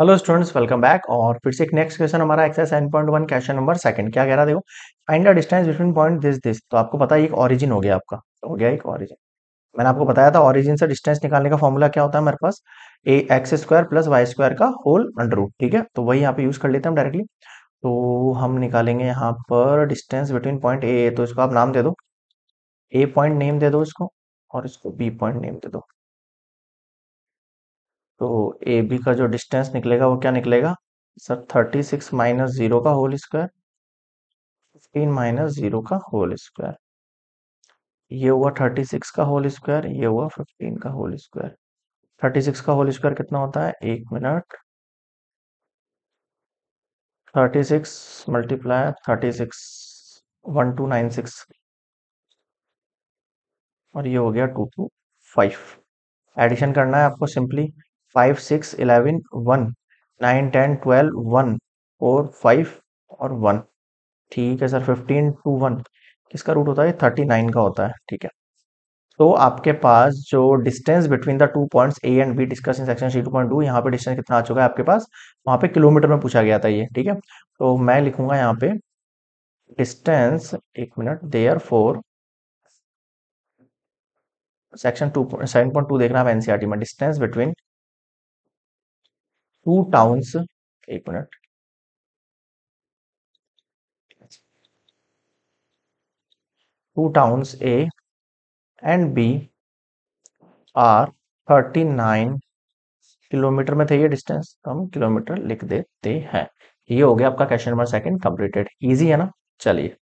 hello students welcome back और फिर से एक नेक्स्ट क्वेश्चन हमारा exercise nine point one question number second क्या कह रहा देखो find the distance between point this this तो आपको पता है एक ओरिजिन हो गया आपका तो हो गया एक ओरिजिन मैंने आपको बताया था ओरिजिन से डिस्टेंस निकालने का फॉर्मूला क्या होता है मेरे पास a x square plus y square का होल अंडर रूट ठीक है तो वही यहाँ पे यूज कर लेते हैं हम डायरेक्टली तो हम निकालेंगे यहाँ पर डिस्टेंस बिटवीन पॉइंट ए तो इसको आप नाम दे दो ए पॉइंट नेम दे दो इसको और इसको बी पॉइंट नेम दे दो तो ए बी का जो डिस्टेंस निकलेगा वो क्या निकलेगा sir thirty six minus zero का whole square fifteen minus zero का होल स्क्वायर ये हुआ थर्टी सिक्स का होल स्क्वायर ये हुआ फिफ्टीन का होल स्क्वायर थर्टी सिक्स का होल स्क्वायर कितना होता है एक minute thirty six multiply thirty six one two nine six और ये हो गया टू टू फाइव एडिशन करना है आपको simply five six eleven one nine ten twelve one four five और वन ठीक है सर फिफ्टीन टू वन किसका रूट होता है थर्टी नाइन का होता है ठीक है तो आपके पास जो distance between the two points A and B discuss in section C two point two यहाँ पे डिस्टेंस कितना आ चुका है आपके पास वहाँ पे किलोमीटर में पूछा गया था ये ठीक है तो मैं लिखूंगा यहाँ पे डिस्टेंस एक minute there four section two seven point two देखना एनसीआरटी में डिस्टेंस बिटवीन टू टाउन्स एक minute two towns A and B are thirty nine kilometre में थे ये डिस्टेंस तो हम किलोमीटर लिख देते हैं ये हो गया आपका question number second completed easy है ना चलिए